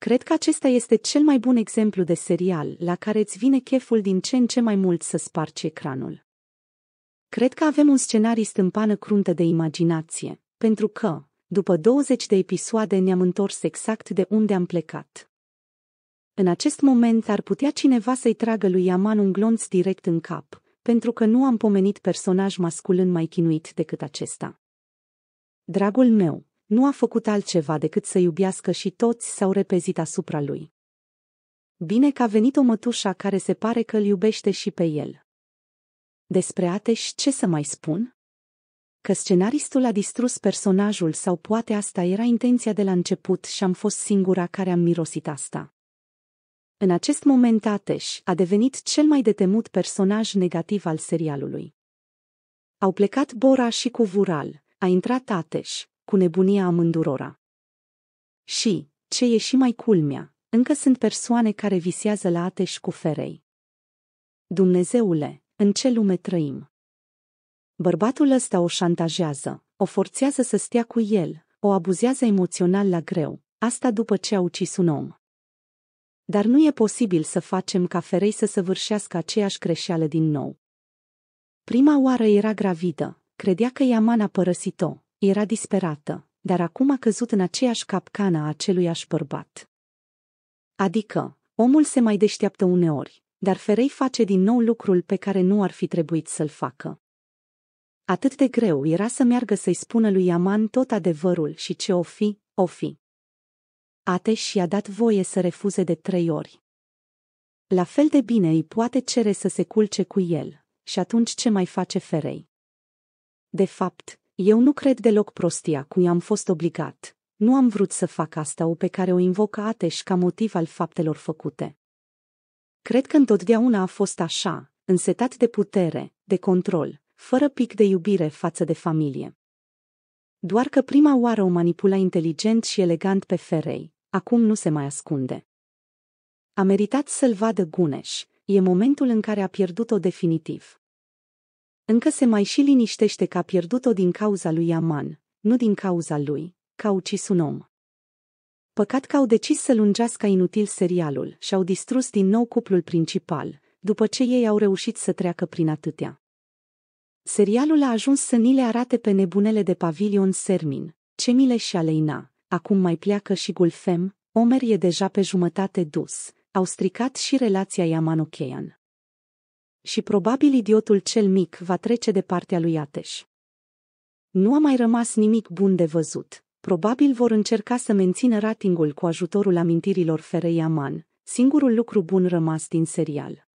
Cred că acesta este cel mai bun exemplu de serial la care îți vine cheful din ce în ce mai mult să spargi ecranul. Cred că avem un scenariu stâmpană cruntă de imaginație, pentru că, după 20 de episoade ne-am întors exact de unde am plecat. În acest moment ar putea cineva să-i tragă lui Yaman un glonț direct în cap, pentru că nu am pomenit personaj masculin mai chinuit decât acesta. Dragul meu, nu a făcut altceva decât să iubească și toți s-au repezit asupra lui. Bine că a venit o mătușa care se pare că îl iubește și pe el. Despre Ateș ce să mai spun? Că scenaristul a distrus personajul sau poate asta era intenția de la început și am fost singura care am mirosit asta. În acest moment Ateș a devenit cel mai detemut personaj negativ al serialului. Au plecat Bora și cu Vural, a intrat Ateș, cu nebunia amândurora. Și, ce e și mai culmea, încă sunt persoane care visează la ateș cu ferei. Dumnezeule, în ce lume trăim? Bărbatul ăsta o șantajează, o forțează să stea cu el, o abuzează emoțional la greu, asta după ce a ucis un om. Dar nu e posibil să facem ca ferei să săvârșească aceeași greșeală din nou. Prima oară era gravidă, credea că Iaman a părăsit-o, era disperată, dar acum a căzut în aceeași capcană a aceluiași bărbat. Adică, omul se mai deșteaptă uneori, dar Ferei face din nou lucrul pe care nu ar fi trebuit să-l facă. Atât de greu era să meargă să-i spună lui Iaman tot adevărul și ce o fi, o fi. Ateș i-a dat voie să refuze de trei ori. La fel de bine îi poate cere să se culce cu el, și atunci ce mai face Ferei? De fapt, eu nu cred deloc prostia cui am fost obligat. Nu am vrut să fac asta o pe care o invocă Ateș ca motiv al faptelor făcute. Cred că întotdeauna a fost așa, însetat de putere, de control, fără pic de iubire față de familie. Doar că prima oară o manipula inteligent și elegant pe Ferei, acum nu se mai ascunde. A meritat să-l vadă Guneș, e momentul în care a pierdut-o definitiv. Încă se mai și liniștește că a pierdut-o din cauza lui Aman, nu din cauza lui, că a ucis un om. Păcat că au decis să lungească inutil serialul și au distrus din nou cuplul principal, după ce ei au reușit să treacă prin atâtea. Serialul a ajuns să ni le arate pe nebunele de pavilion Sermin, Cemile și Aleina, acum mai pleacă și Gulfem, Omer e deja pe jumătate dus, au stricat și relația Iamanocheian. Și probabil idiotul cel mic va trece de partea lui Ateș. Nu a mai rămas nimic bun de văzut. Probabil vor încerca să mențină ratingul cu ajutorul amintirilor Ferei Aman, singurul lucru bun rămas din serial.